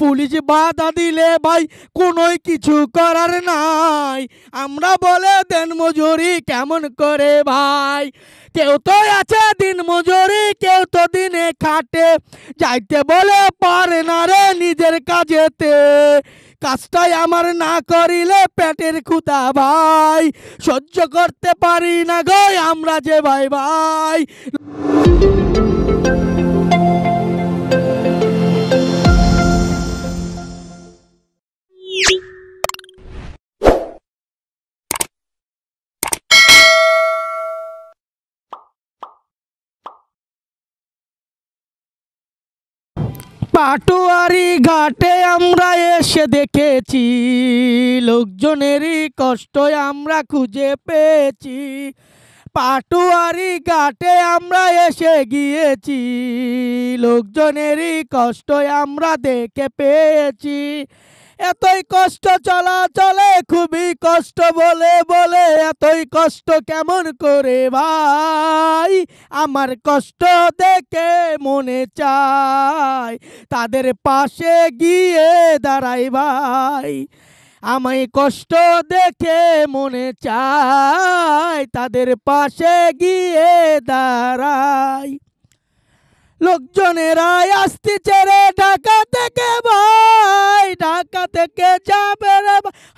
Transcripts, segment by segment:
police বাধা দিলে ভাই কোনোই কিছু করার নাই আমরা বলে দেন মজুরি কেমন করে ভাই কেউ তো আছে দিন মজুরি কেউ তো দিনে খাটে যাইতে বলে পারে না রে নিজের কাজেতে কাজটাই আমার না করিলে পেটের খুঁতা ভাই সহ্য করতে পারি না গো আমরা যে ভাই ভাই পাটুয়ারি ঘাটে আমরা এসে দেখেছি লোকজনেরই কষ্ট আমরা খুঁজে পেয়েছি পাটুয়ারি ঘাটে আমরা এসে গিয়েছি লোকজনেরই কষ্ট আমরা দেখে পেয়েছি এতই কষ্ট চলা চলে খুবই কষ্ট বলে বলে এতই কষ্ট কেমন করে ভাই আমার কষ্ট দেখে মনে চায় তাদের পাশে গিয়ে দাঁড়াই ভাই আমায় কষ্ট দেখে মনে চাই তাদের পাশে গিয়ে দাঁড়াই লোকজনেরা আসতে ছেড়ে ঢাকা থেকে থেকে যাবে রে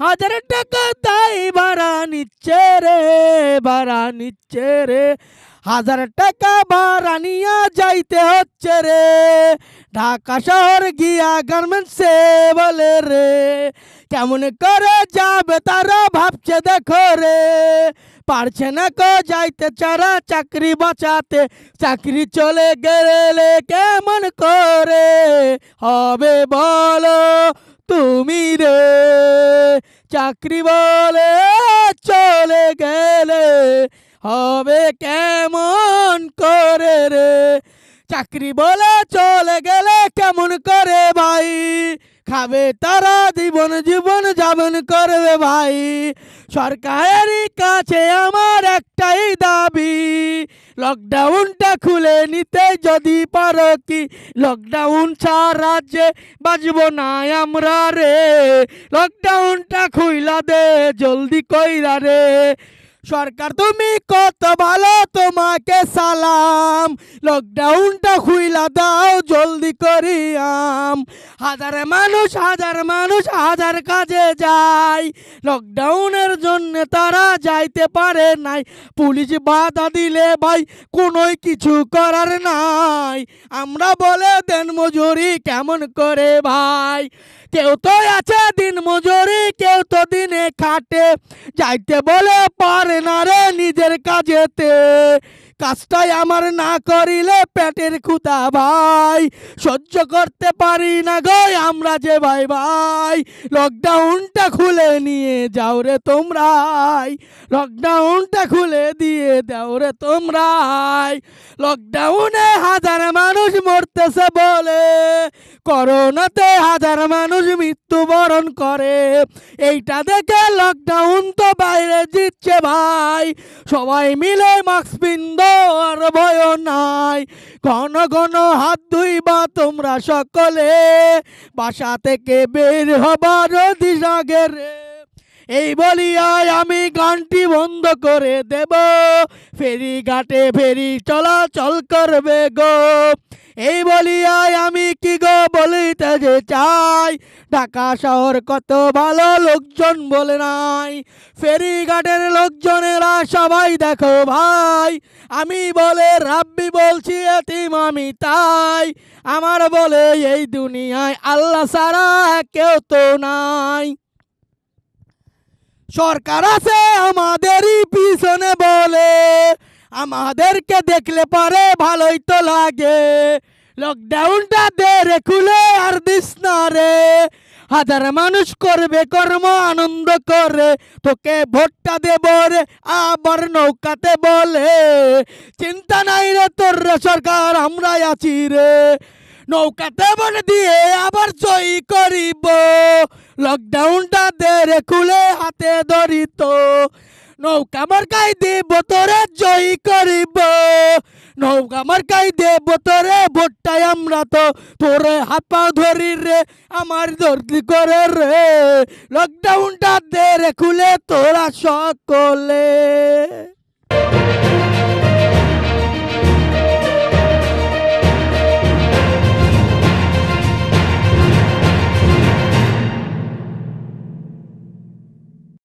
হাজার টাকা তাই ভাড়া নিচ্ছে রে ভাড়া নিচ্ছে রে হাজার টাকা ভাড়া নিয়ে যাইতে হচ্ছে রে ঢাকা শহর গিয়া গার্মেন্টস বলে রে কেমন করে যাবে তারা ভাবছে দেখো রে পারছে না কো যাইতে চারা চাকরি বাঁচাতে চাকরি চলে গেলে কেমন করে হবে বলো তুমি রে চাকরি বলে চলে গেলে হবে কেমন করে রে চাকরি বলে চলে গেলে কেমন করে ভাই খাবে তারা জীবন জীবন যাপন করবে ভাই সরকারের কাছে আমার একটাই দাবি লকডাউনটা খুলে নিতে যদি পারো কি লকডাউন ছাড় রাজ্যে বাজব না আমরা রে লকডাউনটা খুইলা দে জলদি কইরা রে সরকার তুমি কত ভালো তোমাকে সালাম লকডাউনটা খুইলা দাও জলদি করিয়াম হাজার মানুষ হাজার মানুষ হাজার কাজে যায় লকডাউনের জন্য তারা যাইতে পারে নাই পুলিশ বাধা দিলে ভাই কোনোই কিছু করার নাই আমরা বলে দেন মজুরি কেমন করে ভাই কেউ তো আছে দিন মজুরি কেউ তো দিনে খাটে যাইতে বলে পারে পারে না রে নিজের কাজেতে কাজটাই আমার না করিলে পেটের খুঁতা ভাই সহ্য করতে পারি না গই আমরা যে ভাই ভাই লকডাউনটা খুলে নিয়ে যাও রে তোমরাই লকডাউনটা খুলে দিয়ে দাও রে তোমরাই লকডাউনে হাজার মানুষ মরতেছে বলে করোনাতে হাজার মানুষ মৃত্যুবরণ করে এইটা দেখে লকডাউন তো বাইরে জিতছে ভাই সবাই মিলে মাস্ক পিন্দ আর ভয় নাই ঘন ঘন হাত ধুইবা তোমরা সকলে বাসা থেকে বের হবার দিশা রে এই বলিয়ায় আমি গানটি বন্ধ করে দেব ফেরি ঘাটে ফেরি চলাচল করবে গো এই বলিয়ায় আমি কি গো বলিতে যে চাই ঢাকা শহর কত ভালো লোকজন বলে নাই ফেরি ঘাটের লোকজনেরা সবাই দেখো ভাই আমি বলে রাব্বি বলছি এতিম আমি তাই আমার বলে এই দুনিয়ায় আল্লাহ সারা কেউ তো নাই সরকার আছে আমাদেরই পিছনে বলে আমাদেরকে দেখলে পরে ভালোই তো লাগে লকডাউনটা দে রে খুলে আর দিস না রে হাজার মানুষ করবে কর্ম আনন্দ করে তোকে ভোটটা দেব রে আবার নৌকাতে বলে চিন্তা নাই রে তোর রে সরকার আমরা আছি রে নৌকাতে বলে দিয়ে আবার জয়ী করিব লকডাউনটা দেরে খুলে হাতে ধরিত নৌকা মার্কাই দে বোতরে জয়ী করিব নৌকা মার্কাই দে বোতরে ভোটটাই আমরা তো তোরে হাত পা ধরি রে আমার দর্দি করে রে লকডাউনটা দেরে খুলে তোরা সকলে